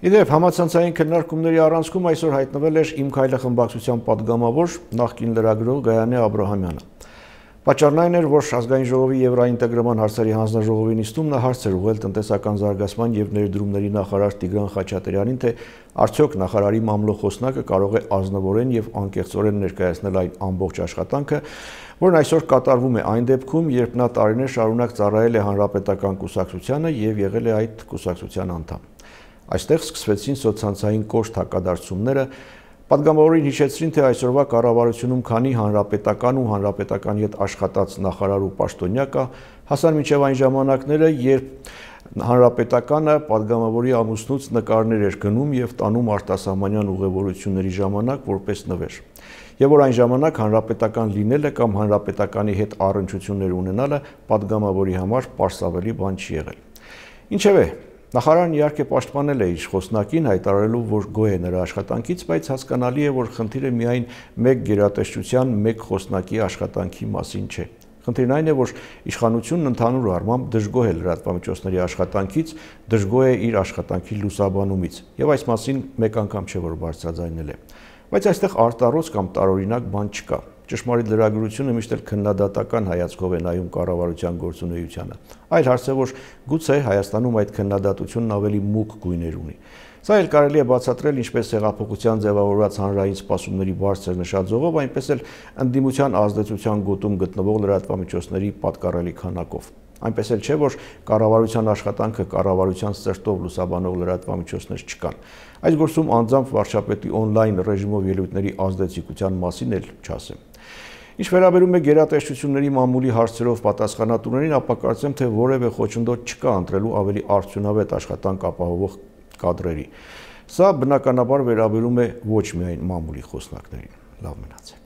Իդեպ համացանցային քննարկումների առանցքում այսօր հայտնվել էր իմ քայլը խմբակցության падգամավոր նախկին լրագրող Գայանե Աբ รา համյանը։ Պաճառն այն էր, որ ազգային ժողովի եվրոինտեգրման հարցերի հանձնաժողովի նիստում նա հարց էր ուղղել տնտեսական զարգացման եւ ներդրումների նախարար Տիգրան Խաչատրյանին, թե արդյոք նախարարի մամլոխոսնակը կարող է ազնվորեն եւ անկեղծորեն ներկայացնել այն ամբողջ աշխատանքը, որն այսօր կատարվում է այն դեպքում, երբ նա տարիներ շարունակ ծառայել է հանրապետական կուսակցությանը եւ եղել է այդ կուսակցության անդամ։ Այստեղ սկսվեցին սոցիալցային կոշտ հակադարձումները, Պատգամավորին հիշեցրին, թե այսօրվա կառավարությունում քանի հանրապետական ու հանրապետական հետ աշխատած նախարար ու պաշտոնյակ կա, հասան մինչև այն ժամանակները, երբ հանրապետականը падգամավորի ամուսնուց նկարներ էր գնում եւ տանում արտասահմանյան ուղևորությունների ժամանակ որպես նվեր։ Եվ որ այն ժամանակ հանրապետական լինելը կամ հանրապետականի հետ առընչություններ ունենալը падգամավորի համար պարսավելի բան չի եղել։ Ինչևէ, Նախարարն իհարկե պաշտպանել է իր խոսնակին հայտարարելով, որ գոհ է նրա աշխատանքից, բայց հասկանալի է, որ խնդիրը միայն մեկ գերատեսչության, մեկ խոսնակի աշխատանքի մասին չէ։ Խնդիրն այն է, որ իշխանությունն ընդհանուր առմամբ դժգոհ է լրատվամիջոցների աշխատանքից, դժգոհ է իր աշխատանքի լուսաբանումից, եւ այս մասին մեկ անգամ չէ որ բարձրաձայնել է։ Բայց այստեղ արտառոց կամ տարօրինակ բան չկա ճշմարիտ լրագրությունը միշտ էլ քննադատական հայացքով է նայում կառավարության գործունեությանը։ Այլ հարցը որ գուցե Հայաստանում այդ քննադատությունն ավելի մուգ գույներ ունի։ Սա էլ կարելի է բացատրել ինչպես հեղափոխության ձևավորված հանրային սպասումների բարձր նշաձողով, այնպես էլ ընդդիմության ազդեցության գոտում գտնվող լրատվամիջոցների պատկառելի քանակով։ Այնպես էլ չէ, որ կառավարության աշխատանքը կառավարության ծրտով լուսաբանող լրատվամիջոցներ չկան։ Այս գործում անձամբ վարչապետի on-line ռեժիմով ելույթների ազդեցիկության մասին էլ չասեմ։ Ինչ վերաբերում է գերատեսչությունների մամուլի հարցերով պատասխանատուներին, ապա կարծեմ, թե որևէ խոչընդոտ չկա ընտրելու ավելի արդյունավետ աշխատանք ապահովող կադրերի։ Սա բնականաբար վերաբերում է ոչ միայն մամուլի խոսնակներին։ Լավ մնացեք։